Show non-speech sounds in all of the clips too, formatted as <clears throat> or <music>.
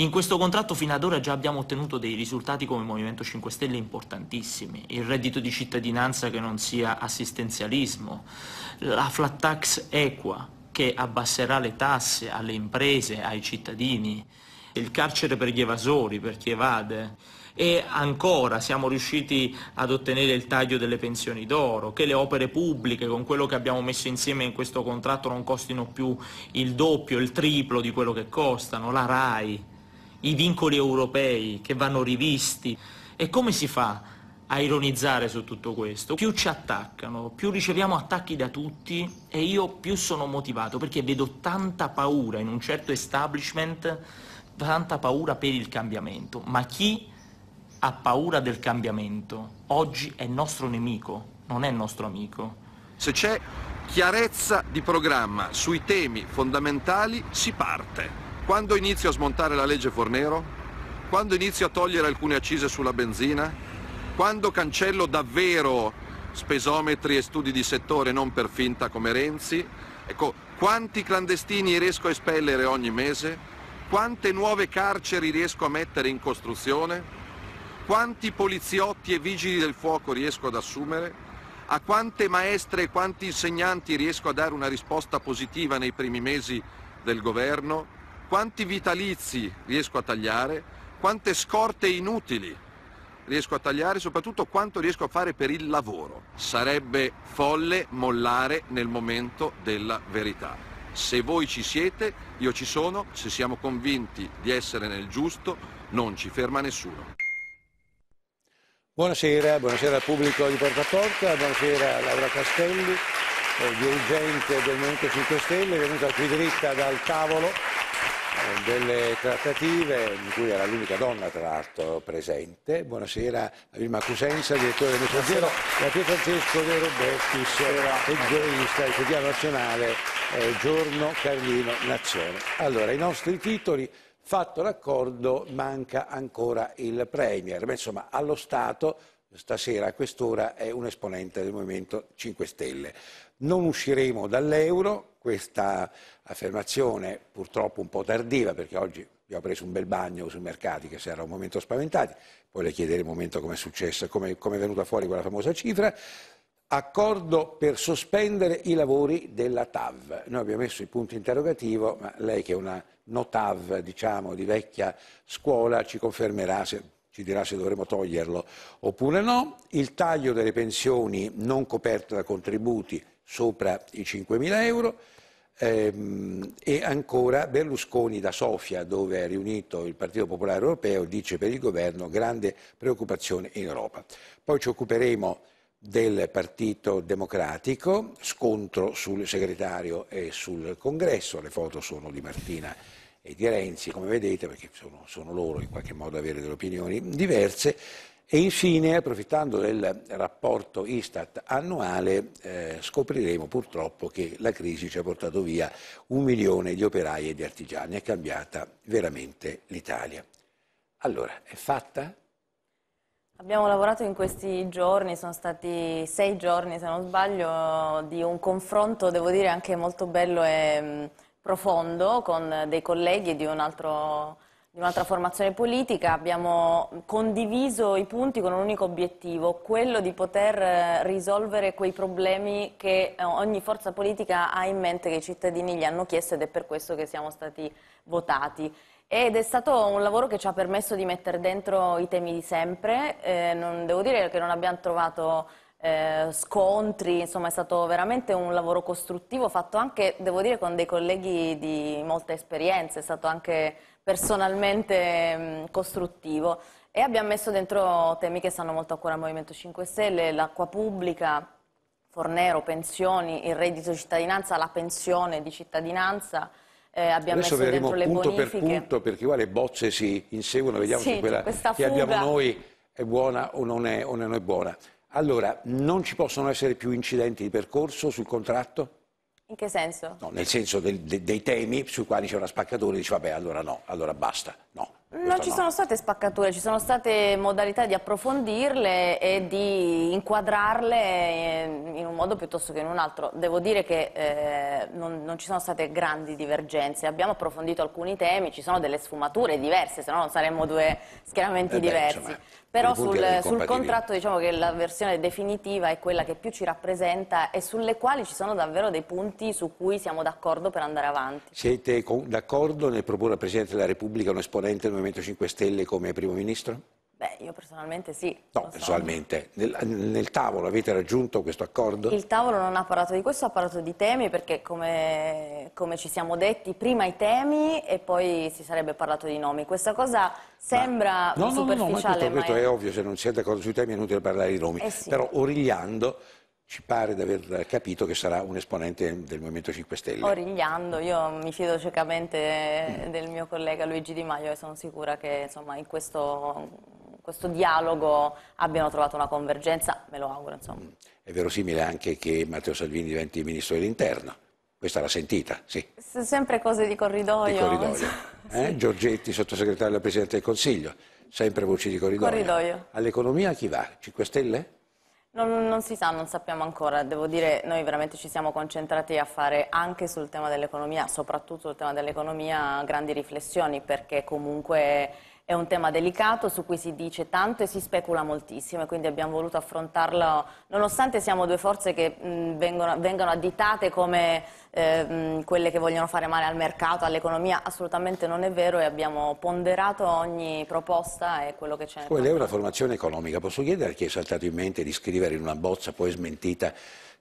In questo contratto fino ad ora già abbiamo ottenuto dei risultati come Movimento 5 Stelle importantissimi, il reddito di cittadinanza che non sia assistenzialismo, la flat tax equa che abbasserà le tasse alle imprese, ai cittadini, il carcere per gli evasori, per chi evade, e ancora siamo riusciti ad ottenere il taglio delle pensioni d'oro, che le opere pubbliche con quello che abbiamo messo insieme in questo contratto non costino più il doppio, il triplo di quello che costano, la RAI i vincoli europei che vanno rivisti. E come si fa a ironizzare su tutto questo? Più ci attaccano, più riceviamo attacchi da tutti e io più sono motivato perché vedo tanta paura in un certo establishment, tanta paura per il cambiamento. Ma chi ha paura del cambiamento oggi è nostro nemico, non è nostro amico. Se c'è chiarezza di programma sui temi fondamentali si parte. Quando inizio a smontare la legge Fornero? Quando inizio a togliere alcune accise sulla benzina? Quando cancello davvero spesometri e studi di settore non per finta come Renzi? Ecco, quanti clandestini riesco a espellere ogni mese? Quante nuove carceri riesco a mettere in costruzione? Quanti poliziotti e vigili del fuoco riesco ad assumere? A quante maestre e quanti insegnanti riesco a dare una risposta positiva nei primi mesi del governo? quanti vitalizi riesco a tagliare, quante scorte inutili riesco a tagliare, soprattutto quanto riesco a fare per il lavoro. Sarebbe folle mollare nel momento della verità. Se voi ci siete, io ci sono, se siamo convinti di essere nel giusto, non ci ferma nessuno. Buonasera, buonasera al pubblico di Porta Porta, buonasera a Laura Castelli, eh, dirigente del Movimento 5 Stelle, venuta qui dritta dal tavolo delle trattative in cui era l'unica donna tra l'altro presente. Buonasera a Vilma Cusenza, direttore del Messaggero, e a Pier Francesco De Robertis, giornalista del quotidiano nazionale eh, Giorno Carlino Nazione. Allora, i nostri titoli, fatto l'accordo, manca ancora il Premier. Beh, insomma, allo Stato stasera a quest'ora è un esponente del Movimento 5 Stelle. Non usciremo dall'euro, questa affermazione purtroppo un po' tardiva perché oggi vi ho preso un bel bagno sui mercati che si era un momento spaventati, poi le chiederemo un momento come è successo, come, è venuta fuori quella famosa cifra. Accordo per sospendere i lavori della TAV. Noi abbiamo messo il punto interrogativo, ma lei che è una no TAV, diciamo, di vecchia scuola, ci confermerà se ci dirà se dovremo toglierlo oppure no, il taglio delle pensioni non coperte da contributi sopra i 5.000 euro ehm, e ancora Berlusconi da Sofia dove è riunito il Partito Popolare Europeo dice per il governo grande preoccupazione in Europa. Poi ci occuperemo del Partito Democratico, scontro sul segretario e sul congresso, le foto sono di Martina e di Renzi, come vedete, perché sono, sono loro in qualche modo ad avere delle opinioni diverse, e infine, approfittando del rapporto Istat annuale, eh, scopriremo purtroppo che la crisi ci ha portato via un milione di operai e di artigiani, è cambiata veramente l'Italia. Allora, è fatta? Abbiamo lavorato in questi giorni, sono stati sei giorni se non sbaglio, di un confronto, devo dire, anche molto bello e profondo con dei colleghi di un'altra un formazione politica, abbiamo condiviso i punti con un unico obiettivo, quello di poter eh, risolvere quei problemi che eh, ogni forza politica ha in mente, che i cittadini gli hanno chiesto ed è per questo che siamo stati votati. Ed è stato un lavoro che ci ha permesso di mettere dentro i temi di sempre, eh, non, devo dire che non abbiamo trovato eh, scontri, insomma è stato veramente un lavoro costruttivo fatto anche, devo dire, con dei colleghi di molta esperienza, è stato anche personalmente mh, mm, costruttivo e abbiamo messo dentro temi che stanno molto a cuore al Movimento 5 Stelle, l'acqua pubblica, Fornero, pensioni, il reddito di cittadinanza, la pensione di cittadinanza. Eh, abbiamo Adesso messo vedremo dentro punto le bonifiche. per punto perché qua le bocce si inseguono, vediamo sì, se quella che abbiamo noi è buona o non è, o non è buona. Allora, non ci possono essere più incidenti di percorso sul contratto? In che senso? No, nel senso del, de, dei temi sui quali c'è una spaccatura e dice vabbè allora no, allora basta, no. Non ci no. sono state spaccature, ci sono state modalità di approfondirle e di inquadrarle eh, in un modo piuttosto che in un altro. Devo dire che eh, non, non, ci sono state grandi divergenze, abbiamo approfondito alcuni temi, ci sono delle sfumature diverse, se no non saremmo due schieramenti eh beh, diversi. Insomma, Però sul, sul, contratto diciamo che la versione definitiva è quella che più ci rappresenta e sulle quali ci sono davvero dei punti su cui siamo d'accordo per andare avanti. Siete d'accordo nel proporre al Presidente della Repubblica un esponente Movimento 5 Stelle come primo ministro? Beh, io personalmente sì. No, personalmente. So. Nel, nel, tavolo avete raggiunto questo accordo? Il tavolo non ha parlato di questo, ha parlato di temi perché come, come ci siamo detti, prima i temi e poi si sarebbe parlato di nomi. Questa cosa sembra ma, no, superficiale. No, no, no, ma questo, questo ma è... è... ovvio, se non siete d'accordo sui temi è inutile parlare di nomi. Eh sì. Però origliando ci pare di aver capito che sarà un esponente del Movimento 5 Stelle. Origliando, oh, io mi fido ciecamente del mio collega Luigi Di Maio e sono sicura che insomma, in questo questo dialogo abbiano trovato una convergenza, me lo auguro. Insomma. Mm. È verosimile anche che Matteo Salvini diventi ministro dell'interno. Questa l'ha sentita, sì. S sempre cose di corridoio. Di corridoio. Eh? Sì. Giorgetti, sottosegretario della Presidente del Consiglio, sempre voci di corridoio. Corridoio. All'economia chi va? 5 Stelle? Non, non, si sa, non sappiamo ancora. Devo dire, noi veramente ci siamo concentrati a fare anche sul tema dell'economia, soprattutto sul tema dell'economia, grandi riflessioni, perché comunque è un tema delicato su cui si dice tanto e si specula moltissimo e quindi abbiamo voluto affrontarlo nonostante siamo due forze che mh, vengono, vengono, additate come eh, mh, quelle che vogliono fare male al mercato, all'economia, assolutamente non è vero e abbiamo ponderato ogni proposta e quello che c'è. Poi lei è una formazione economica, posso chiedere a chi è saltato in mente di scrivere in una bozza poi smentita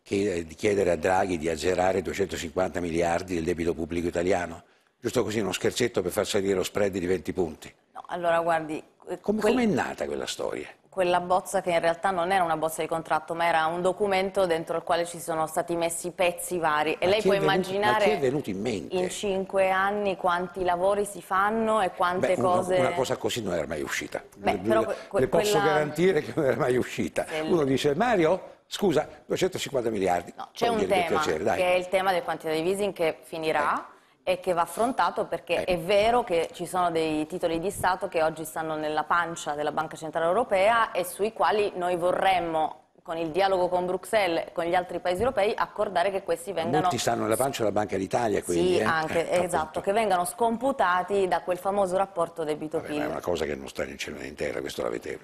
che, eh, di chiedere a Draghi di azzerare 250 miliardi del debito pubblico italiano? Giusto così uno scherzetto per far salire lo spread di 20 punti. Allora, guardi... Come quel... è nata quella storia? quella bozza che in realtà non era una bozza di contratto, ma era un documento dentro il quale ci sono stati messi pezzi vari. Ma e lei può venuto, immaginare ma è venuto in, mente? in cinque anni quanti lavori si fanno e quante Beh, cose... Una, una, cosa così non era mai uscita. Beh, le, però, le, le posso quella... garantire che non era mai uscita. Se Uno dice, Mario, scusa, 250 miliardi. No, c'è un tema, piacere, che è il tema del quantitative easing che finirà. Eh e che va affrontato perché eh. è vero che ci sono dei titoli di Stato che oggi stanno nella pancia della Banca Centrale Europea e sui quali noi vorremmo con il dialogo con Bruxelles e con gli altri paesi europei accordare che questi vengano molti stanno nella pancia della Banca d'Italia quindi sì eh? anche eh, <laughs> esatto appunto. che vengano scomputati da quel famoso rapporto debito PIL è una cosa che non sta in cielo né in terra questo l'avete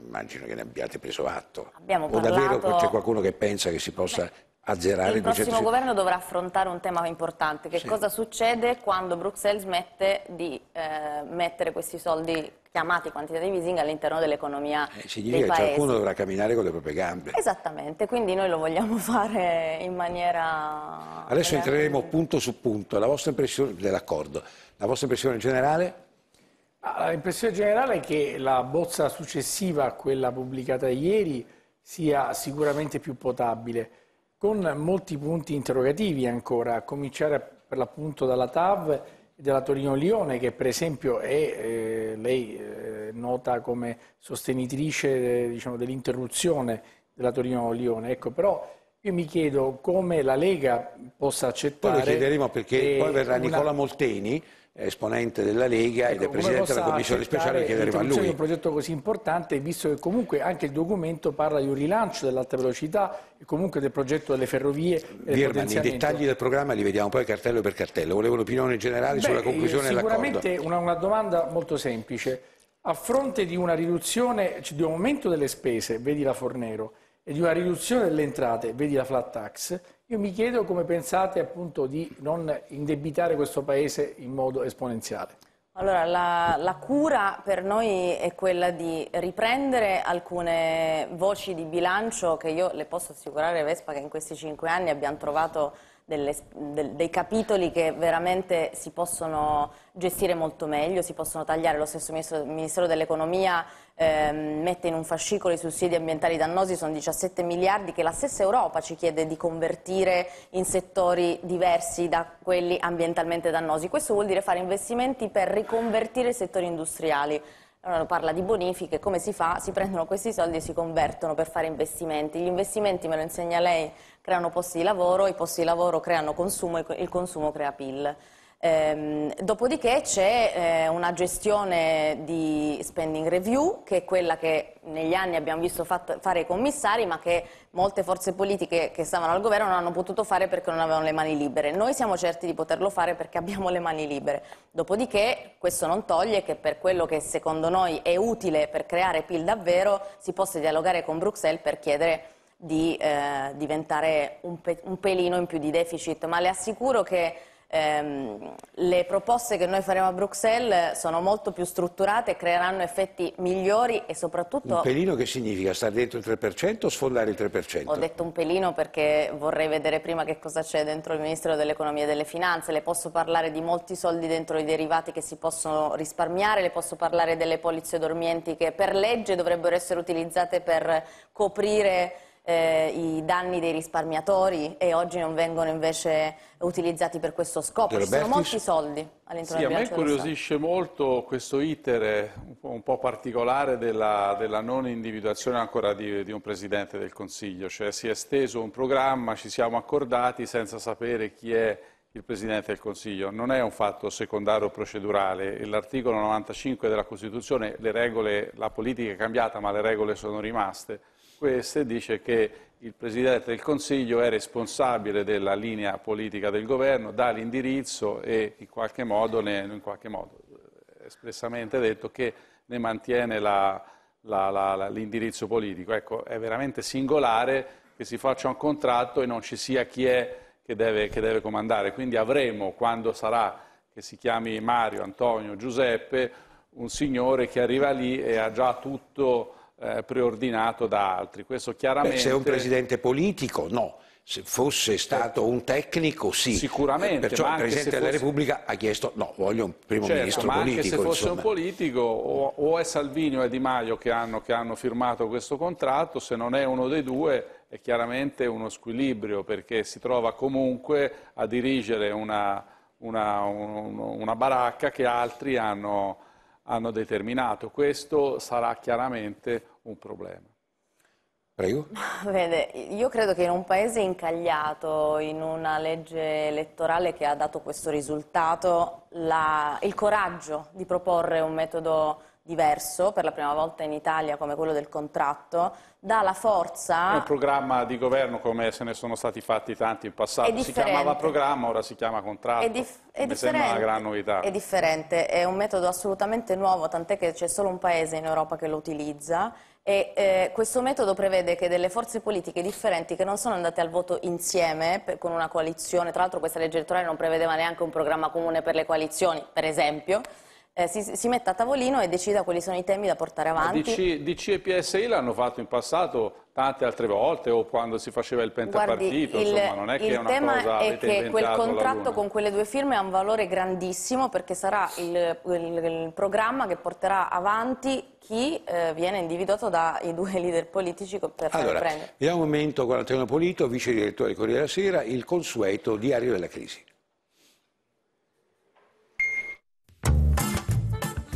immagino che ne abbiate preso atto Abbiamo o parlato... davvero c'è qualcuno che pensa che si possa Beh a zerare il 250. Il prossimo governo dovrà affrontare un tema importante, che sì. cosa succede quando Bruxelles smette di eh, mettere questi soldi chiamati quantitative easing all'interno dell'economia eh, Significa che qualcuno dovrà camminare con le proprie gambe. Esattamente, quindi noi lo vogliamo <laughs> fare in maniera... Adesso entreremo punto su punto, la vostra impressione dell'accordo, la vostra impressione generale? Ah, L'impressione generale è che la bozza successiva a quella pubblicata ieri sia sicuramente più potabile con molti punti interrogativi ancora, a cominciare per l'appunto dalla TAV e della Torino-Lione, che per esempio è, eh, lei eh, nota come sostenitrice eh, diciamo, dell'interruzione della Torino-Lione. Ecco, però io mi chiedo come la Lega possa accettare... Poi lo chiederemo perché poi verrà una... Nicola Molteni esponente della Lega ecco, ed è Presidente della Commissione speciale chiederemo a lui. un progetto così importante visto che comunque anche il documento parla di un rilancio dell'alta velocità e comunque del progetto delle ferrovie Birman, i dettagli del programma li vediamo poi cartello per cartello. Volevo un'opinione generale Beh, sulla conclusione eh, dell'accordo. Sicuramente una, una domanda molto semplice. A fronte di una riduzione, cioè di un aumento delle spese, vedi la Fornero, e di una riduzione delle entrate, vedi la flat tax, io mi chiedo come pensate appunto di non indebitare questo Paese in modo esponenziale. Allora, la, la, cura per noi è quella di riprendere alcune voci di bilancio che io le posso assicurare, Vespa, che in questi cinque anni abbiamo trovato delle, de, dei capitoli che veramente si possono gestire molto meglio, si possono tagliare. Lo stesso Ministero, ministero dell'Economia ehm, mette in un fascicolo i sussidi ambientali dannosi, sono 17 miliardi che la stessa Europa ci chiede di convertire in settori diversi da quelli ambientalmente dannosi. Questo vuol dire fare investimenti per riconvertire i settori industriali. Allora, parla di bonifiche, come si fa? Si prendono questi soldi e si convertono per fare investimenti. Gli investimenti, me lo insegna lei creano posti di lavoro, i posti di lavoro creano consumo, e il consumo crea PIL. Ehm, dopodiché c'è eh, una gestione di spending review, che è quella che negli anni abbiamo visto fatto, fare i commissari, ma che molte forze politiche che stavano al governo non hanno potuto fare perché non avevano le mani libere. Noi siamo certi di poterlo fare perché abbiamo le mani libere. Dopodiché questo non toglie che per quello che secondo noi è utile per creare PIL davvero si possa dialogare con Bruxelles per chiedere di eh, diventare un, pe un, pelino in più di deficit, ma le assicuro che ehm, le proposte che noi faremo a Bruxelles sono molto più strutturate e creeranno effetti migliori e soprattutto... Un pelino che significa? Stare dentro il 3% o sfondare il 3%? Ho detto un pelino perché vorrei vedere prima che cosa c'è dentro il Ministero dell'Economia e delle Finanze, le posso parlare di molti soldi dentro i derivati che si possono risparmiare, le posso parlare delle polizze dormienti che per legge dovrebbero essere utilizzate per coprire eh, i danni dei risparmiatori e oggi non vengono invece utilizzati per questo scopo. Ci sono molti soldi all'interno sì, del bilancio. A me curiosisce molto questo iter eh, un po', particolare della, della non individuazione ancora di, di, un Presidente del Consiglio, cioè si è steso un programma, ci siamo accordati senza sapere chi è il Presidente del Consiglio. Non è un fatto secondario o procedurale. L'articolo 95 della Costituzione, le regole, la politica è cambiata ma le regole sono rimaste queste dice che il Presidente del Consiglio è responsabile della linea politica del governo, dà l'indirizzo e in qualche modo, ne, in qualche modo eh, espressamente detto che ne mantiene l'indirizzo politico. Ecco, è veramente singolare che si faccia un contratto e non ci sia chi è che deve, che deve comandare. Quindi avremo, quando sarà che si chiami Mario, Antonio, Giuseppe, un signore che arriva lì e ha già tutto eh, preordinato da altri. Questo chiaramente... Beh, se è un presidente politico, no. Se fosse stato un tecnico, sì. Sicuramente. Eh, perciò il Presidente fosse... della Repubblica ha chiesto, no, voglio un primo certo, ministro ma politico. Ma anche se fosse insomma. un politico, o, o, è Salvini o è Di Maio che hanno, che hanno firmato questo contratto, se non è uno dei due è chiaramente uno squilibrio, perché si trova comunque a dirigere una, una, un, una baracca che altri hanno hanno determinato. Questo sarà chiaramente un problema. Prego. <laughs> Vede, io credo che in un paese incagliato, in una legge elettorale che ha dato questo risultato, la, il coraggio di proporre un metodo diverso, per la prima volta in Italia come quello del contratto, dà la forza... È un programma di governo come se ne sono stati fatti tanti in passato, si chiamava programma, ora si chiama contratto, è dif- è mi sembra una gran novità. È differente, è un metodo assolutamente nuovo, tant'è che c'è solo un paese in Europa che lo utilizza e eh, questo metodo prevede che delle forze politiche differenti che non sono andate al voto insieme per, con una coalizione, tra l'altro questa legge elettorale non prevedeva neanche un programma comune per le coalizioni, per esempio, eh, si, si, metta a tavolino e decida quali sono i temi da portare avanti. DC, DC e PSI l'hanno fatto in passato tante altre volte o quando si faceva il pentapartito, Guardi, il, insomma, non è che è una cosa Il tema è che quel contratto con quelle due firme ha un valore grandissimo perché sarà il, il, il programma che porterà avanti chi eh, viene individuato dai <laughs> due leader politici per allora, prendere. Vediamo un momento con Antonio Polito, vice direttore di Corriere della Sera, il consueto diario della crisi.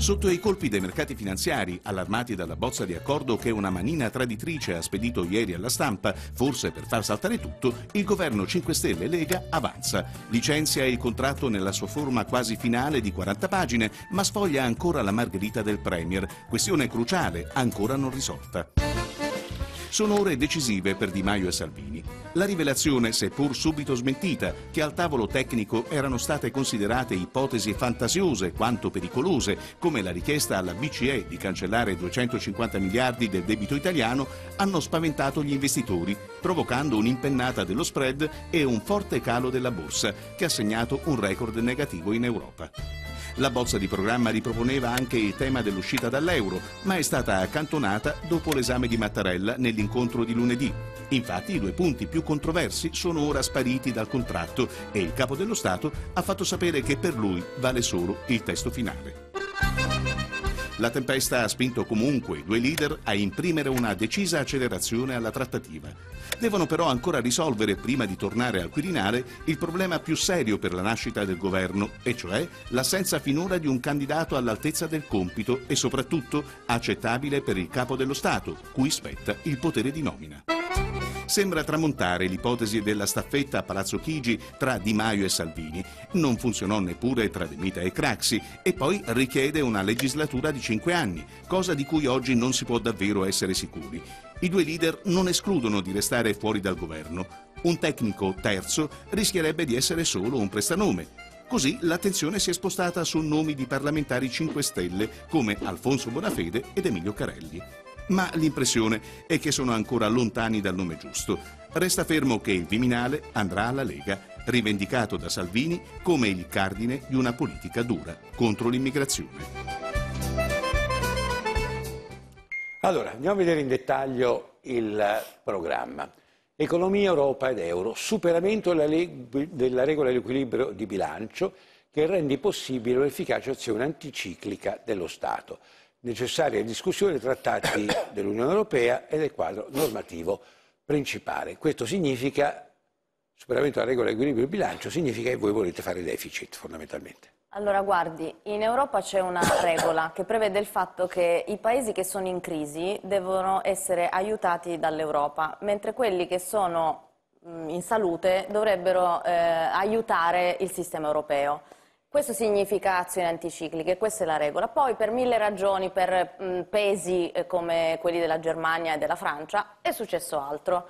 Sotto i colpi dei mercati finanziari, allarmati dalla bozza di accordo che una manina traditrice ha spedito ieri alla stampa, forse per far saltare tutto, il governo 5 Stelle Lega avanza. Licenzia il contratto nella sua forma quasi finale di 40 pagine, ma sfoglia ancora la margherita del Premier, questione cruciale ancora non risolta. Sono ore decisive per Di Maio e Salvini. La rivelazione, seppur subito smentita, che al tavolo tecnico erano state considerate ipotesi fantasiose quanto pericolose, come la richiesta alla BCE di cancellare 250 miliardi del debito italiano, hanno spaventato gli investitori, provocando un'impennata dello spread e un forte calo della borsa, che ha segnato un record negativo in Europa. La bozza di programma riproponeva anche il tema dell'uscita dall'euro, ma è stata accantonata dopo l'esame di Mattarella nell'incontro di lunedì. Infatti i due punti più controversi sono ora spariti dal contratto e il capo dello Stato ha fatto sapere che per lui vale solo il testo finale. La tempesta ha spinto comunque i due leader a imprimere una decisa accelerazione alla trattativa. Devono però ancora risolvere, prima di tornare al Quirinale, il problema più serio per la nascita del governo, e cioè l'assenza finora di un candidato all'altezza del compito e soprattutto accettabile per il capo dello Stato, cui spetta il potere di nomina. Sembra tramontare l'ipotesi della staffetta a Palazzo Chigi tra Di Maio e Salvini. Non funzionò neppure tra De Mita e Craxi e poi richiede una legislatura di cinque anni, cosa di cui oggi non si può davvero essere sicuri. I due leader non escludono di restare fuori dal governo. Un tecnico terzo rischierebbe di essere solo un prestanome. Così l'attenzione si è spostata su nomi di parlamentari 5 Stelle come Alfonso Bonafede ed Emilio Carelli ma l'impressione è che sono ancora lontani dal nome giusto. Resta fermo che il Viminale andrà alla Lega, rivendicato da Salvini come il cardine di una politica dura contro l'immigrazione. Allora, andiamo a vedere in dettaglio il programma. Economia, Europa ed Euro, superamento della regola di equilibrio di bilancio che rende possibile un'efficace azione anticiclica dello Stato necessaria discussione dei trattati <coughs> dell'Unione Europea e del quadro normativo principale. Questo significa, superamento della regola di equilibrio del bilancio, significa che voi volete fare deficit fondamentalmente. Allora guardi, in Europa c'è una <coughs> regola che prevede il fatto che i paesi che sono in crisi devono essere aiutati dall'Europa, mentre quelli che sono mm, in salute dovrebbero eh, aiutare il sistema europeo. Questo significa azioni anticicliche, questa è la regola. Poi per mille ragioni, per mh, pesi eh, come quelli della Germania e della Francia, è successo altro.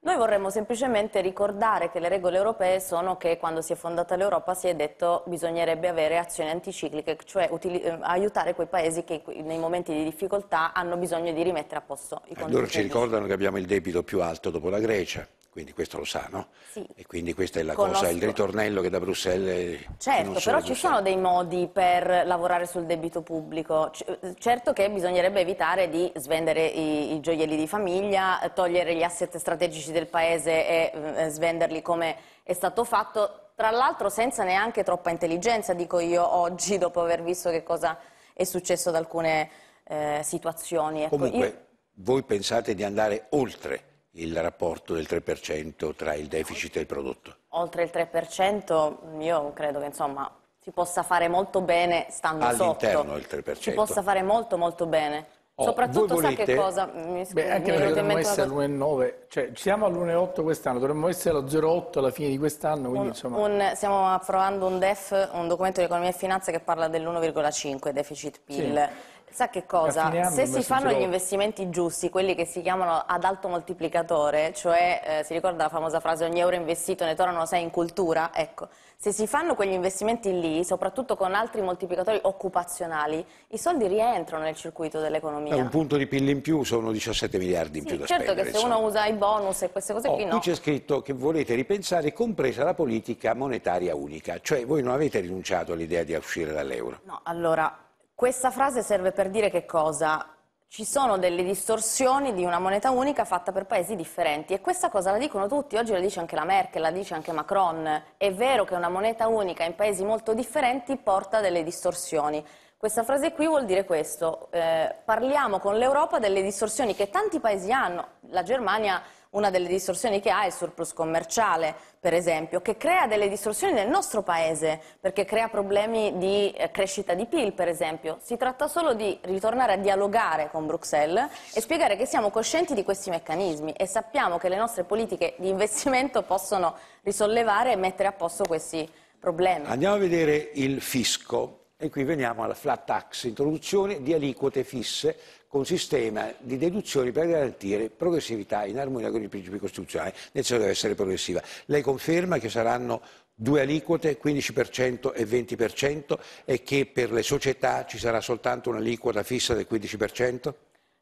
Noi vorremmo semplicemente ricordare che le regole europee sono che quando si è fondata l'Europa si è detto che bisognerebbe avere azioni anticicliche, cioè eh, aiutare quei paesi che nei momenti di difficoltà hanno bisogno di rimettere a posto i conti. Loro ci ricordano che abbiamo il debito più alto dopo la Grecia, quindi questo lo sa, no? Sì. E quindi questa è la Conosco. cosa, il ritornello che da Bruxelles... Eh, certo, però ci sono dei modi per lavorare sul debito pubblico. C certo che bisognerebbe evitare di svendere i, i, gioielli di famiglia, togliere gli asset strategici del paese e eh, eh svenderli come è stato fatto, tra l'altro senza neanche troppa intelligenza, dico io oggi, <laughs> dopo aver visto che cosa è successo ad alcune eh, situazioni. Ecco, Comunque, io... voi pensate di andare oltre il rapporto del 3% tra il deficit e il prodotto. Oltre il 3%, io credo che insomma si possa fare molto bene stando All'interno sotto. 3%. Si possa fare molto molto bene. Oh, Soprattutto volete... sa che cosa? Mi scusi, Beh, anche perché dovremmo essere all'1,9, cioè siamo all'1,8 quest'anno, dovremmo essere allo 0,8 alla fine di quest'anno. Insomma... Un, stiamo approvando un DEF, un documento di economia e finanza che parla dell'1,5 deficit PIL. Sì. Sa che cosa? Se si fanno gli investimenti giusti, quelli che si chiamano ad alto moltiplicatore, cioè eh, si ricorda la famosa frase ogni euro investito ne tornano sei in cultura? Ecco, se si fanno quegli investimenti lì, soprattutto con altri moltiplicatori occupazionali, i soldi rientrano nel circuito dell'economia. un punto di PIL in più sono 17 miliardi in sì, più da certo spendere. Certo che se insomma. uno usa i bonus e queste cose oh, qui no. Qui c'è scritto che volete ripensare compresa la politica monetaria unica, cioè voi non avete rinunciato all'idea di uscire dall'euro. No, allora questa frase serve per dire che cosa? Ci sono delle distorsioni di una moneta unica fatta per paesi differenti e questa cosa la dicono tutti, oggi la dice anche la Merkel, la dice anche Macron. È vero che una moneta unica in paesi molto differenti porta delle distorsioni. Questa frase qui vuol dire questo, eh, parliamo con l'Europa delle distorsioni che tanti paesi hanno, la Germania una delle distorsioni che ha è il surplus commerciale, per esempio, che crea delle distorsioni nel nostro paese, perché crea problemi di eh, crescita di PIL, per esempio. Si tratta solo di ritornare a dialogare con Bruxelles e spiegare che siamo coscienti di questi meccanismi e sappiamo che le nostre politiche di investimento possono risollevare e mettere a posto questi problemi. Andiamo a vedere il fisco. E qui veniamo alla flat tax, introduzione di aliquote fisse con sistema di deduzioni per garantire progressività in armonia con i principi costituzionali, nel senso deve essere progressiva. Lei conferma che saranno due aliquote, 15% e 20%, e che per le società ci sarà soltanto un'aliquota fissa del 15%?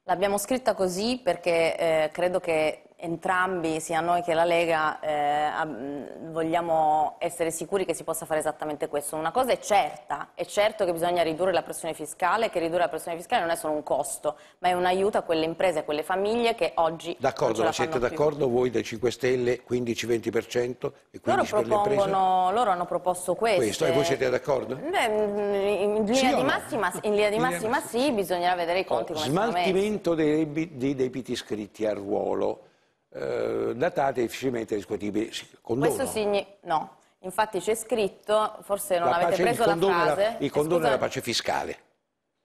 L'abbiamo scritta così perché eh, credo che entrambi, sia noi che la Lega, eh, vogliamo essere sicuri che si possa fare esattamente questo. Una cosa è certa, è certo che bisogna ridurre la pressione fiscale, che ridurre la pressione fiscale non è solo un costo, ma è un aiuto a quelle imprese, a quelle famiglie che oggi D'accordo, siete d'accordo voi dei 5 Stelle 15-20% e 15% loro per le imprese? Loro hanno proposto queste. questo. E voi siete d'accordo? In, linea, sì di, massima, no? in linea di massima, sì, bisognerà vedere i conti oh, come Smaltimento dei, debiti iscritti al ruolo eh, datate e facilmente riscuotibili. Condono. Questo significa... No, infatti c'è scritto, forse non la avete pace, preso la frase... La, il condono esclusa, è la pace fiscale.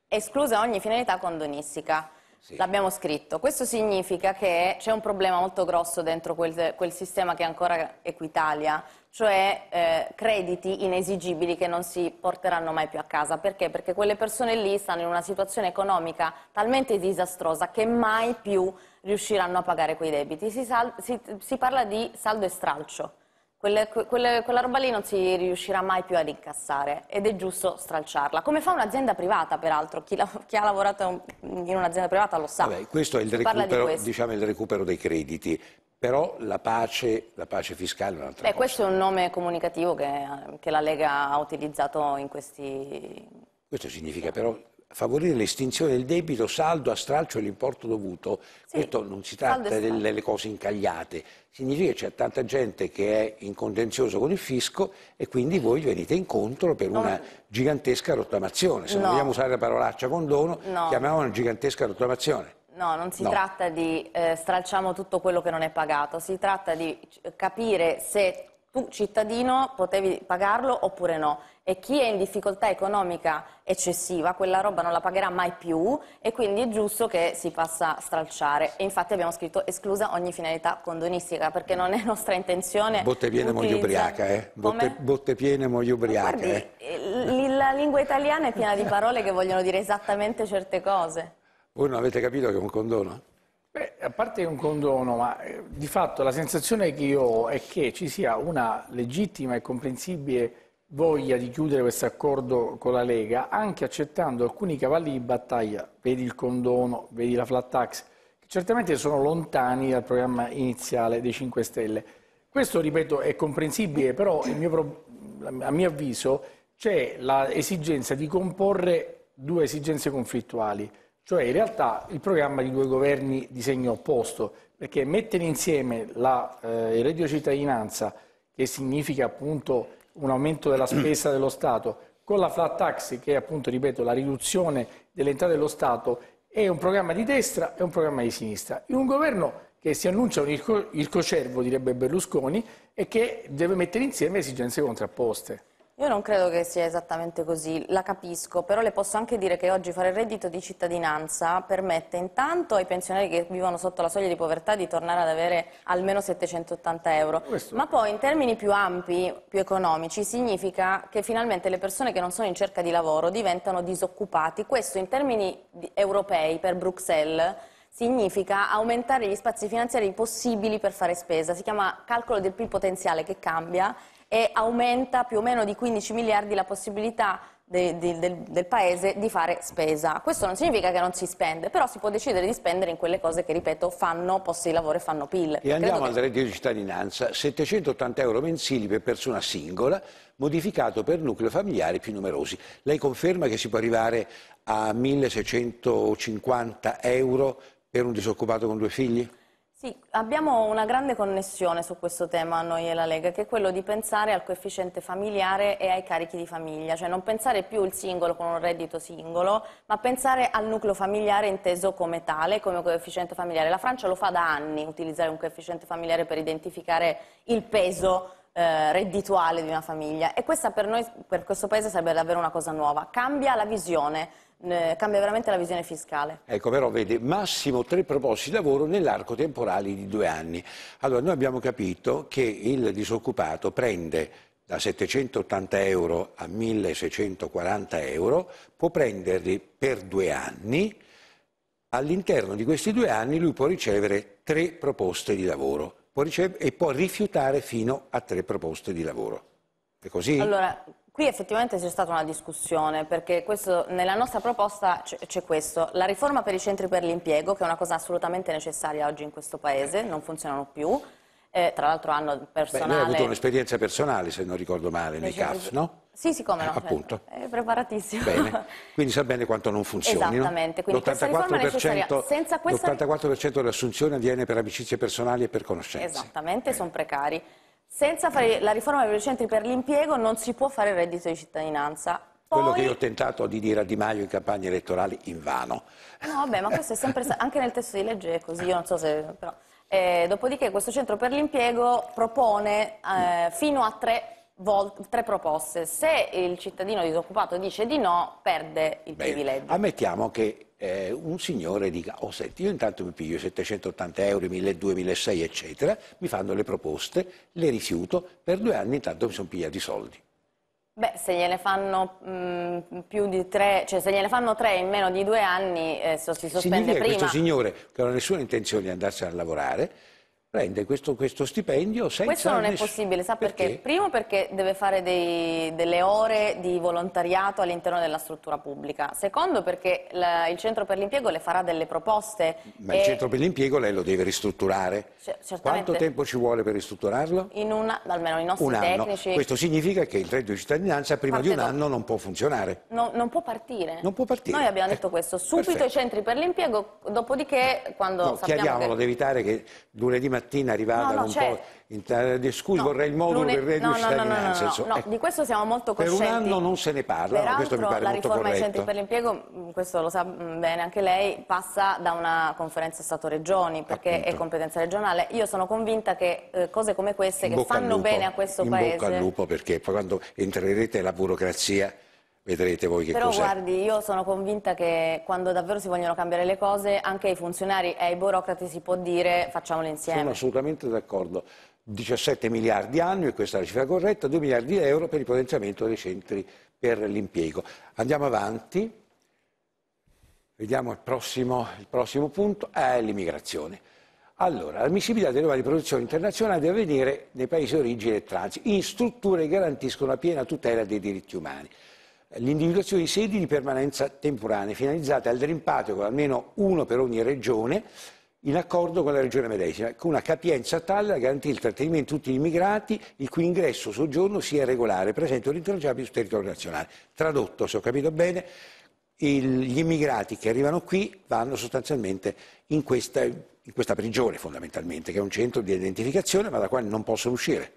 Esclusa ogni finalità condonistica. Sì. L'abbiamo scritto. Questo significa che c'è un problema molto grosso dentro quel, quel sistema che è ancora Equitalia, cioè eh, crediti inesigibili che non si porteranno mai più a casa. Perché? Perché quelle persone lì stanno in una situazione economica talmente disastrosa che mai più riusciranno a pagare quei debiti. Si, si, si parla di saldo e stralcio. Quelle, quelle, quella roba lì non si riuscirà mai più ad incassare ed è giusto stralciarla. Come fa un'azienda privata, peraltro, chi, la, chi ha lavorato in un'azienda privata lo sa. Vabbè, questo è il recupero, di diciamo, il recupero, dei crediti. Però la pace, la pace fiscale è un'altra Beh, cosa. Questo è un nome comunicativo che, che la Lega ha utilizzato in questi... Questo significa però favorire l'estinzione del debito saldo a stralcio dell'importo dovuto. Sì, Questo non si tratta delle cose incagliate, significa che c'è tanta gente che è in contenzioso con il fisco e quindi voi venite incontro per non... una gigantesca rottamazione. Se no. non vogliamo usare la parolaccia condono, no. chiamiamola una gigantesca rottamazione. No, non si no. tratta di eh, stralciamo tutto quello che non è pagato, si tratta di capire se tu cittadino potevi pagarlo oppure no e chi è in difficoltà economica eccessiva quella roba non la pagherà mai più e quindi è giusto che si possa stralciare e infatti abbiamo scritto esclusa ogni finalità condonistica perché non è nostra intenzione botte piene moglie ubriaca eh? botte, botte piene moglie ubriaca Guardi, eh? la lingua italiana è piena di parole che vogliono dire esattamente certe cose voi non avete capito che è un condono? Beh, a parte un condono, ma eh, di fatto la sensazione che io ho è che ci sia una legittima e comprensibile voglia di chiudere questo accordo con la Lega, anche accettando alcuni cavalli di battaglia, vedi il condono, vedi la flat tax, che certamente sono lontani dal programma iniziale dei 5 Stelle. Questo, ripeto, è comprensibile, però mio, a mio avviso c'è l'esigenza di comporre due esigenze conflittuali cioè in realtà il programma di due governi di segno opposto, perché mettere insieme la, eh, il reddito cittadinanza, che significa appunto un aumento della spesa dello Stato, con la flat tax, che è appunto, ripeto, la riduzione delle entrate dello Stato, è un programma di destra e un programma di sinistra. In un governo che si annuncia un ircocervo, direbbe Berlusconi, e che deve mettere insieme esigenze contrapposte. Io non credo che sia esattamente così, la capisco, però le posso anche dire che oggi fare il reddito di cittadinanza permette intanto ai pensionari che vivono sotto la soglia di povertà di tornare ad avere almeno 780 euro, Questo. ma poi in termini più ampi, più economici, significa che finalmente le persone che non sono in cerca di lavoro diventano disoccupati. Questo in termini europei per Bruxelles significa aumentare gli spazi finanziari possibili per fare spesa, si chiama calcolo del PIL potenziale che cambia e aumenta più o meno di 15 miliardi la possibilità del, del, del, paese di fare spesa. Questo non significa che non si spende, però si può decidere di spendere in quelle cose che, ripeto, fanno posti di lavoro e fanno PIL. E andiamo che... al reddito di cittadinanza, 780 euro mensili per persona singola, modificato per nuclei familiari più numerosi. Lei conferma che si può arrivare a 1650 euro per un disoccupato con due figli? Sì, abbiamo una grande connessione su questo tema noi e la Lega, che è quello di pensare al coefficiente familiare e ai carichi di famiglia, cioè non pensare più il singolo con un reddito singolo, ma pensare al nucleo familiare inteso come tale, come coefficiente familiare. La Francia lo fa da anni, utilizzare un coefficiente familiare per identificare il peso eh, reddituale di una famiglia e questa per noi, per questo paese sarebbe davvero una cosa nuova. Cambia la visione cambia veramente la visione fiscale. Ecco, però vede, massimo tre proposte di lavoro nell'arco temporale di due anni. Allora, noi abbiamo capito che il disoccupato prende da 780 euro a 1640 euro, può prenderli per due anni, all'interno di questi due anni lui può ricevere tre proposte di lavoro può e può rifiutare fino a tre proposte di lavoro. È così? Allora, Qui effettivamente c'è stata una discussione, perché questo, nella nostra proposta c'è questo. La riforma per i centri per l'impiego, che è una cosa assolutamente necessaria oggi in questo Paese, non funzionano più. Eh, tra l'altro hanno personale... Beh, lei ha avuto un'esperienza personale, se non ricordo male, nei CAF, no? Sì, sì, come eh, no. Certo. Appunto. È eh, preparatissimo. Bene. <laughs> Quindi sa bene quanto non funziona. Esattamente. quindi questa No? L'84% questa... delle dell'assunzione avviene per amicizie personali e per conoscenze. Esattamente, Bene. sono precari senza fare la riforma dei centri per l'impiego non si può fare il reddito di cittadinanza. Poi... Quello che io ho tentato di dire a Di Maio in campagna elettorale invano. No, vabbè, ma questo è sempre anche nel testo di legge è così, io non so se... Però... Eh, dopodiché questo centro per l'impiego propone eh, fino a tre, tre, proposte. Se il cittadino disoccupato dice di no, perde il Beh, privilegio. Ammettiamo che eh, un signore dica, oh senti, io intanto mi piglio 780 euro, 1200, 1600, eccetera, mi fanno le proposte, le rifiuto, per due anni intanto mi sono pigliati i soldi. Beh, se gliene fanno mh, mm, più di tre, cioè se gliene fanno tre in meno di due anni eh, si sospende Significa prima. questo signore che non ha nessuna intenzione di andarsene a lavorare, prende questo, questo stipendio senza... Questo non è possibile, sa perché? perché? Primo perché deve fare dei, delle ore di volontariato all'interno della struttura pubblica, secondo perché la, il centro per l'impiego le farà delle proposte... Ma e... il centro per l'impiego lei lo deve ristrutturare? C Quanto tempo ci vuole per ristrutturarlo? In una, almeno i nostri un tecnici... Questo significa che il reddito di cittadinanza prima Parte di un dopo. anno non può funzionare. No, non può partire. Non può partire. Noi abbiamo eh, detto eh, questo, subito perfetto. i centri per l'impiego, dopodiché quando no, sappiamo che... ad evitare che lunedì mattina mattina arrivata no, no, un cioè... po' certo. di scusa, no, vorrei il modulo lune... per il reddito di cittadinanza. No, no, no, ecco. di questo siamo molto coscienti. Per un anno non se ne parla, Peraltro, questo mi pare la riforma dei centri per l'impiego, questo lo sa bene anche lei, passa da una conferenza Stato-Regioni perché Appunto. è competenza regionale. Io sono convinta che eh, cose come queste in che fanno bene a questo in paese... In bocca al lupo perché poi quando entrerete la burocrazia vedrete voi che Però cos'è. Però guardi, io sono convinta che quando davvero si vogliono cambiare le cose, anche ai funzionari e ai burocrati si può dire facciamole insieme. Sono assolutamente d'accordo. 17 miliardi annui, questa è la cifra corretta, 2 miliardi di euro per il potenziamento dei centri per l'impiego. Andiamo avanti, vediamo il prossimo, il prossimo punto, è l'immigrazione. Allora, l'ammissibilità delle nuove produzioni internazionali deve avvenire nei paesi di origine e transito, in strutture che garantiscono la piena tutela dei diritti umani l'individuazione di sedi di permanenza temporanee finalizzate al rimpatrio con almeno uno per ogni regione in accordo con la regione medesima, con una capienza tale da garantire il trattenimento di tutti gli immigrati il cui ingresso o soggiorno sia regolare, presente o rintracciabile sul territorio nazionale. Tradotto, se ho capito bene, il, gli immigrati che arrivano qui vanno sostanzialmente in questa, in questa prigione fondamentalmente, che è un centro di identificazione ma da quale non possono uscire.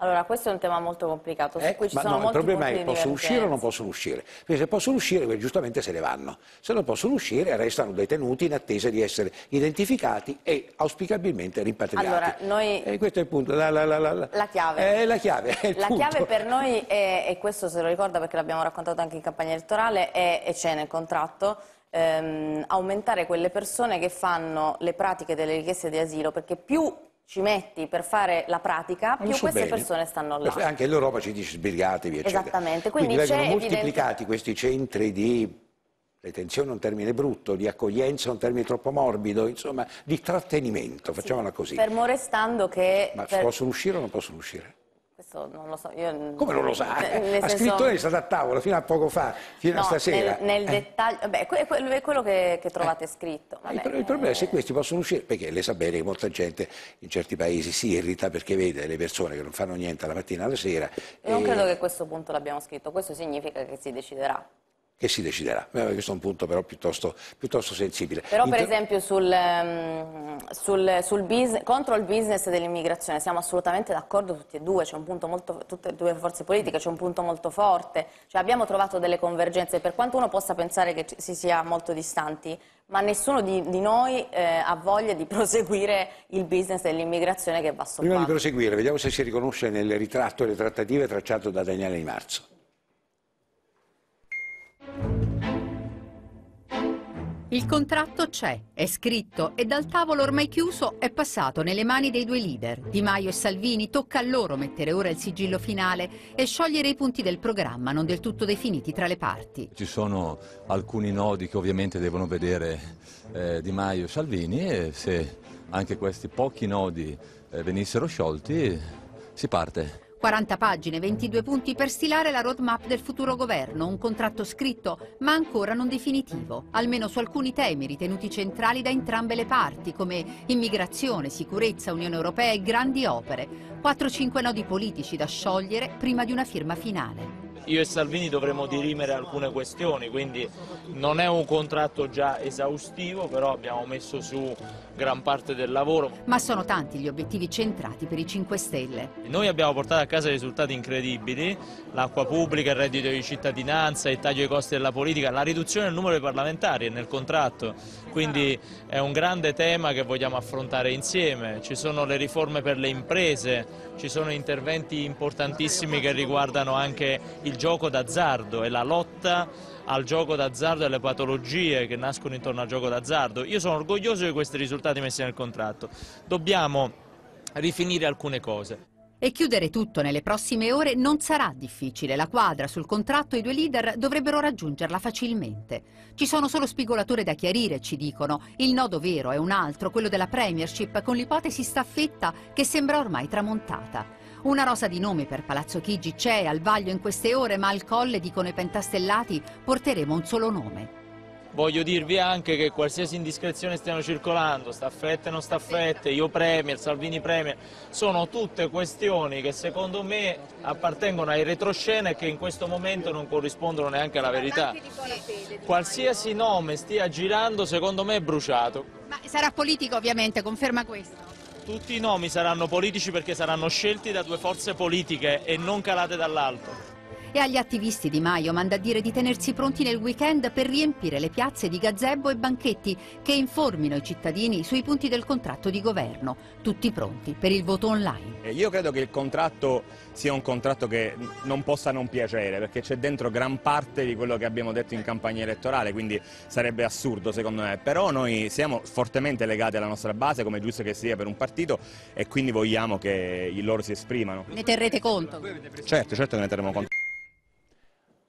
Allora, questo è un tema molto complicato, eh, ma no, Il problema è, possono uscire o non possono uscire? Perché se possono uscire, giustamente se ne vanno. Se non possono uscire, restano detenuti in attesa di essere identificati e auspicabilmente rimpatriati. Allora, noi... E questo è il punto. La, la, la, la chiave. Eh, la chiave, è la chiave per noi, <laughs> è, e questo se lo ricorda perché l'abbiamo raccontato anche in campagna elettorale, è, e c'è nel contratto, ehm, aumentare quelle persone che fanno le pratiche delle richieste di asilo, perché più ci metti per fare la pratica, più queste bene. persone stanno là. Anche l'Europa ci dice sbrigatevi, eccetera. Esattamente. Quindi, Quindi vengono moltiplicati evidente... questi centri di retenzione un termine brutto, di accoglienza un termine troppo morbido, insomma, di trattenimento, facciamola così. Fermo restando che... Ma per... possono uscire o non possono uscire? senso, non lo so. Io, Come non lo sa? Nel ha senso... scritto lei, è stata a tavola fino a poco fa, fino no, a stasera. Nel, nel eh. dettaglio, vabbè, que, que, quello che, che trovate eh. scritto. Vabbè, il, il, problema è se eh. questi possono uscire, perché lei sa bene che molta gente in certi paesi si irrita perché vede le persone che non fanno niente alla mattina alla sera. Non e... credo che a questo punto l'abbiamo scritto, questo significa che si deciderà che si deciderà. Eh, questo è un punto però piuttosto, piuttosto sensibile. Però per Inter... esempio sul, ehm, sul, sul contro il business dell'immigrazione siamo assolutamente d'accordo tutti e due, molto, tutte e due forze politiche, c'è un punto molto forte, cioè, abbiamo trovato delle convergenze, per quanto uno possa pensare che si sia molto distanti, ma nessuno di, di noi eh, ha voglia di <laughs> proseguire il business dell'immigrazione che va sopra. Prima di proseguire, vediamo se si riconosce nel ritratto e le trattative tracciato da Daniele Di Marzo. Il contratto c'è, è scritto e dal tavolo ormai chiuso è passato nelle mani dei due leader. Di Maio e Salvini tocca a loro mettere ora il sigillo finale e sciogliere i punti del programma non del tutto definiti tra le parti. Ci sono alcuni nodi che ovviamente devono vedere eh, Di Maio e Salvini e se anche questi pochi nodi eh, venissero sciolti si parte. 40 pagine, 22 punti per stilare la roadmap del futuro governo, un contratto scritto ma ancora non definitivo, almeno su alcuni temi ritenuti centrali da entrambe le parti come immigrazione, sicurezza, Unione Europea e grandi opere. 4-5 nodi politici da sciogliere prima di una firma finale io e Salvini dovremo dirimere alcune questioni, quindi non è un contratto già esaustivo, però abbiamo messo su gran parte del lavoro. Ma sono tanti gli obiettivi centrati per i 5 Stelle. Noi abbiamo portato a casa risultati incredibili, l'acqua pubblica, il reddito di cittadinanza, il taglio dei costi della politica, la riduzione del numero dei parlamentari nel contratto, quindi è un grande tema che vogliamo affrontare insieme. Ci sono le riforme per le imprese, ci sono interventi importantissimi che riguardano anche il gioco d'azzardo e la lotta al gioco d'azzardo e alle patologie che nascono intorno al gioco d'azzardo. Io sono orgoglioso di questi risultati messi nel contratto. Dobbiamo rifinire alcune cose. E chiudere tutto nelle prossime ore non sarà difficile. La quadra sul contratto i due leader dovrebbero raggiungerla facilmente. Ci sono solo spigolature da chiarire, ci dicono. Il nodo vero è un altro, quello della Premiership, con l'ipotesi staffetta che sembra ormai tramontata. Una rosa di nome per Palazzo Chigi c'è al vaglio in queste ore, ma al colle, dicono i pentastellati, porteremo un solo nome. Voglio dirvi anche che qualsiasi indiscrezione stiano circolando, staffette o non staffette, io Premier, Salvini Premier, sono tutte questioni che secondo me appartengono ai retroscena e che in questo momento non corrispondono neanche alla verità. Qualsiasi nome stia girando secondo me è bruciato. Ma sarà politico ovviamente, conferma questo? Tutti i nomi saranno politici perché saranno scelti da due forze politiche e non calate dall'alto. E agli attivisti Di Maio manda a dire di tenersi pronti nel weekend per riempire le piazze di gazebo e banchetti che informino i cittadini sui punti del contratto di governo, tutti pronti per il voto online. Eh, io credo che il contratto sia un contratto che non possa non piacere, perché c'è dentro gran parte di quello che abbiamo detto in campagna elettorale, quindi sarebbe assurdo secondo me, però noi siamo fortemente legati alla nostra base, come è giusto che sia per un partito, e quindi vogliamo che loro si esprimano. Ne terrete conto? Certo, certo che ne terremo conto.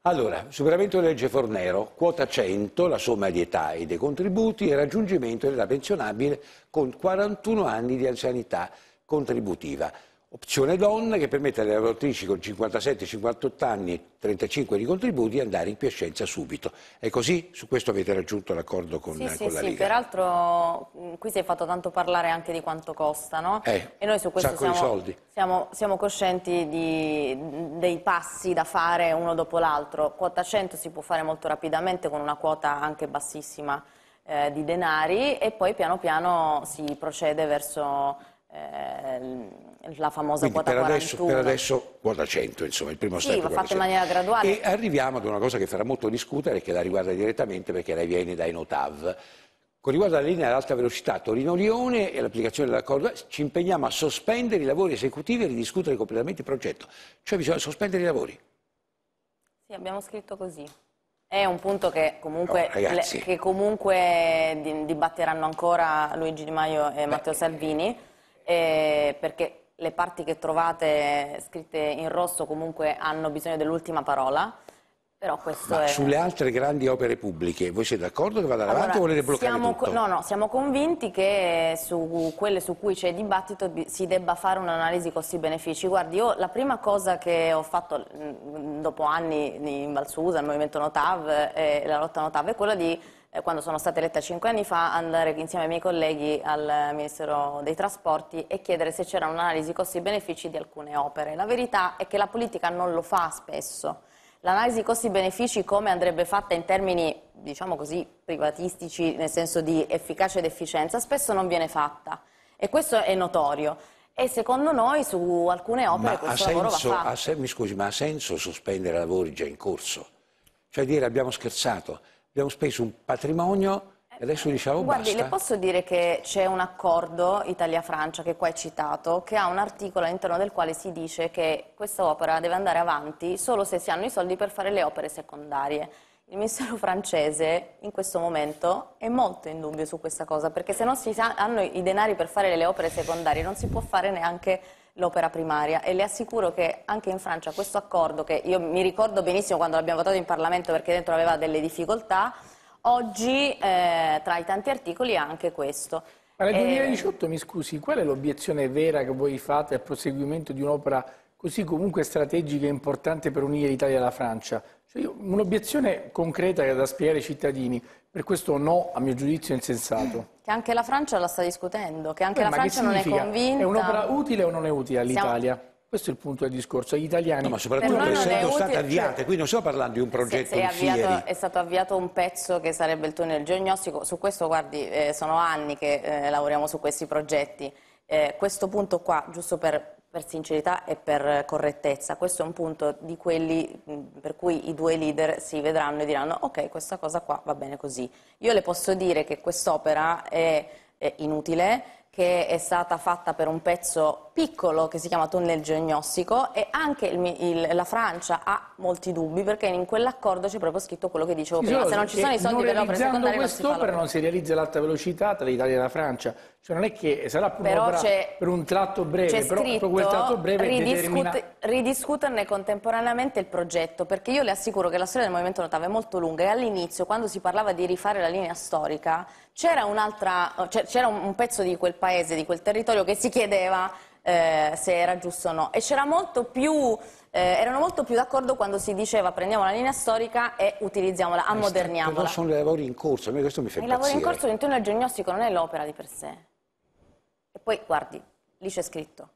Allora, superamento della legge Fornero, quota 100, la somma di età e dei contributi e raggiungimento dell'età pensionabile con 41 anni di anzianità contributiva opzione donna che permette alle lavoratrici con 57-58 anni e 35 di contributi di andare in piacenza subito. E così su questo avete raggiunto l'accordo con, sì, con sì, la sì, Sì, peraltro mm, qui si è fatto tanto parlare anche di quanto costa, no? Eh, e noi su questo siamo, siamo, siamo, coscienti di, dei passi da fare uno dopo l'altro. Quota 100 si può fare molto rapidamente con una quota anche bassissima eh, di denari e poi piano piano si procede verso eh, la famosa Quindi quota per adesso, 41. Per adesso quota 100, insomma, il primo step. Sì, va fatto in maniera graduale. E arriviamo ad una cosa che farà molto discutere, che la riguarda direttamente perché lei viene dai Enotav. Con riguardo alla linea ad alta velocità Torino-Lione e l'applicazione dell'accordo, ci impegniamo a sospendere i lavori esecutivi e ridiscutere completamente il progetto. Cioè bisogna sospendere i lavori. Sì, abbiamo scritto così. È un punto che comunque, oh, le, che comunque dibatteranno ancora Luigi Di Maio e Beh, Matteo Salvini eh, perché le parti che trovate scritte in rosso comunque hanno bisogno dell'ultima parola. È... Sulle altre grandi opere pubbliche, voi siete d'accordo che vada avanti o volete bloccare siamo, tutto? No, no, siamo convinti che su quelle su cui c'è dibattito si debba fare un'analisi costi-benefici. Guardi, io la prima cosa che ho fatto mm, dopo anni in Valsusa, il movimento Notav eh, e la lotta Notav è quella di eh, quando sono stata eletta cinque anni fa, andare insieme ai miei colleghi al Ministero dei Trasporti e chiedere se c'era un'analisi costi-benefici di alcune opere. La verità è che la politica non lo fa spesso. L'analisi costi-benefici come andrebbe fatta in termini, diciamo così, privatistici, nel senso di efficacia ed efficienza, spesso non viene fatta. E questo è notorio. E secondo noi su alcune opere ma questo senso, lavoro va fatto. Ha, mi scusi, ma ha senso sospendere lavori già in corso? Cioè dire abbiamo scherzato, abbiamo speso un patrimonio e adesso diciamo Guardi, basta. le posso dire che c'è un accordo Italia-Francia che qua è citato, che ha un articolo all'interno del quale si dice che questa opera deve andare avanti solo se si hanno i soldi per fare le opere secondarie. Il ministero francese in questo momento è molto in dubbio su questa cosa, perché se non si hanno i denari per fare le opere secondarie non si può fare neanche l'opera primaria e le assicuro che anche in Francia questo accordo, che io mi ricordo benissimo quando l'abbiamo votato in Parlamento perché dentro aveva delle difficoltà, oggi eh, tra i tanti articoli ha anche questo. Ma nel 2018, eh... mi scusi, qual è l'obiezione vera che voi fate al proseguimento di un'opera così comunque strategica e importante per unire l'Italia e la Francia? Cioè un'obiezione concreta che da spiegare ai cittadini, per questo no, a mio giudizio, è insensato. <clears throat> Che anche la Francia la sta discutendo, che anche Beh, la Francia non è convinta. È un'opera utile o non è utile all'Italia? Siamo... Questo è il punto del discorso, gli italiani... No, ma soprattutto essendo state avviate, cioè... qui non stiamo parlando di un progetto se, se è, avviato, è stato avviato un pezzo che sarebbe il tunnel geognostico, su questo guardi, eh, sono anni che eh, lavoriamo su questi progetti. Eh, questo punto qua, giusto per per sincerità e per correttezza. Questo è un punto di quelli mm, per cui i due leader si vedranno e diranno ok, questa cosa qua va bene così. Io le posso dire che quest'opera è, è inutile, che è stata fatta per un pezzo piccolo che si chiama tunnel geognostico e anche il, il, la Francia ha molti dubbi perché in quell'accordo c'è proprio scritto quello che dicevo prima, se non ci sono i soldi per l'opera secondaria non si fa quest'opera non si realizza l'alta velocità tra l'Italia e la Francia, cioè non è che sarà pure però per un tratto breve, però scritto, quel tratto breve ridiscut determina... ridiscuterne contemporaneamente il progetto, perché io le assicuro che la storia del Movimento Notava è molto lunga e all'inizio, quando si parlava di rifare la linea storica, cioè, c'era un, un pezzo di quel paese, di quel territorio che si chiedeva eh, se era giusto o no. E c'era molto più, eh, erano molto più d'accordo quando si diceva prendiamo la linea storica e utilizziamola, ammoderniamola. Ma sono i lavori in corso, a me questo mi fa I impazzire. I lavori in corso l'interno del diagnostico non è l'opera di per sé. Poi guardi, lì c'è scritto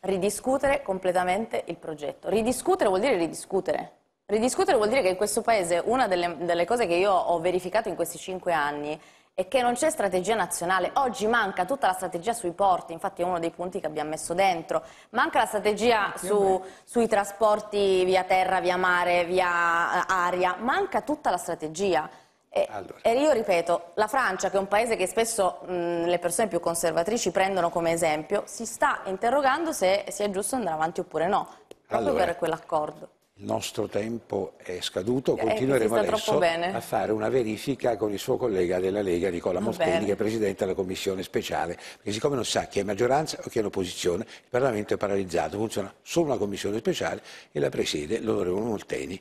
ridiscutere completamente il progetto. Ridiscutere vuol dire ridiscutere. Ridiscutere vuol dire che in questo paese una delle, delle cose che io ho verificato in questi cinque anni è che non c'è strategia nazionale. Oggi manca tutta la strategia sui porti, infatti è uno dei punti che abbiamo messo dentro. Manca la strategia ah, su, sui trasporti via terra, via mare, via eh, aria. Manca tutta la strategia. E, allora. e, io ripeto, la Francia, che è un paese che spesso mh, le persone più conservatrici prendono come esempio, si sta interrogando se sia giusto andare avanti oppure no, proprio allora, per quell'accordo. Il nostro tempo è scaduto, eh, continueremo adesso a fare una verifica con il suo collega della Lega, Nicola Moltelli, che è Presidente della Commissione Speciale, perché siccome non sa chi è maggioranza o chi è l'opposizione, il Parlamento è paralizzato, funziona solo una Commissione Speciale e la presiede l'onorevole Molteni.